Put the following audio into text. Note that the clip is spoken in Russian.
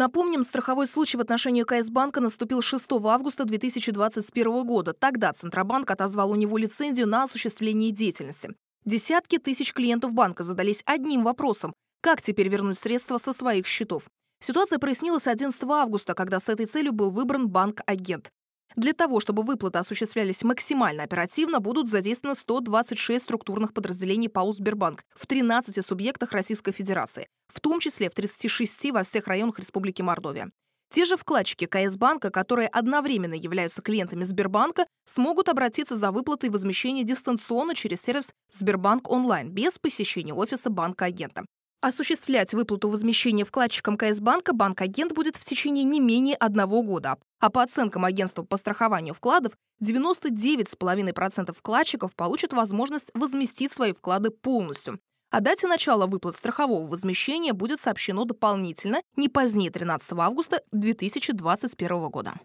Напомним, страховой случай в отношении КС-банка наступил 6 августа 2021 года. Тогда Центробанк отозвал у него лицензию на осуществление деятельности. Десятки тысяч клиентов банка задались одним вопросом – как теперь вернуть средства со своих счетов? Ситуация прояснилась 11 августа, когда с этой целью был выбран банк-агент. Для того, чтобы выплаты осуществлялись максимально оперативно, будут задействованы 126 структурных подразделений ПАО «Сбербанк» в 13 субъектах Российской Федерации, в том числе в 36 во всех районах Республики Мордовия. Те же вкладчики КС-банка, которые одновременно являются клиентами Сбербанка, смогут обратиться за выплатой и возмещение дистанционно через сервис Сбербанк онлайн без посещения офиса банка-агента. Осуществлять выплату возмещения вкладчикам КС-банка банк-агент будет в течение не менее одного года. А по оценкам агентства по страхованию вкладов, 99,5% вкладчиков получат возможность возместить свои вклады полностью. О дате начала выплат страхового возмещения будет сообщено дополнительно не позднее 13 августа 2021 года.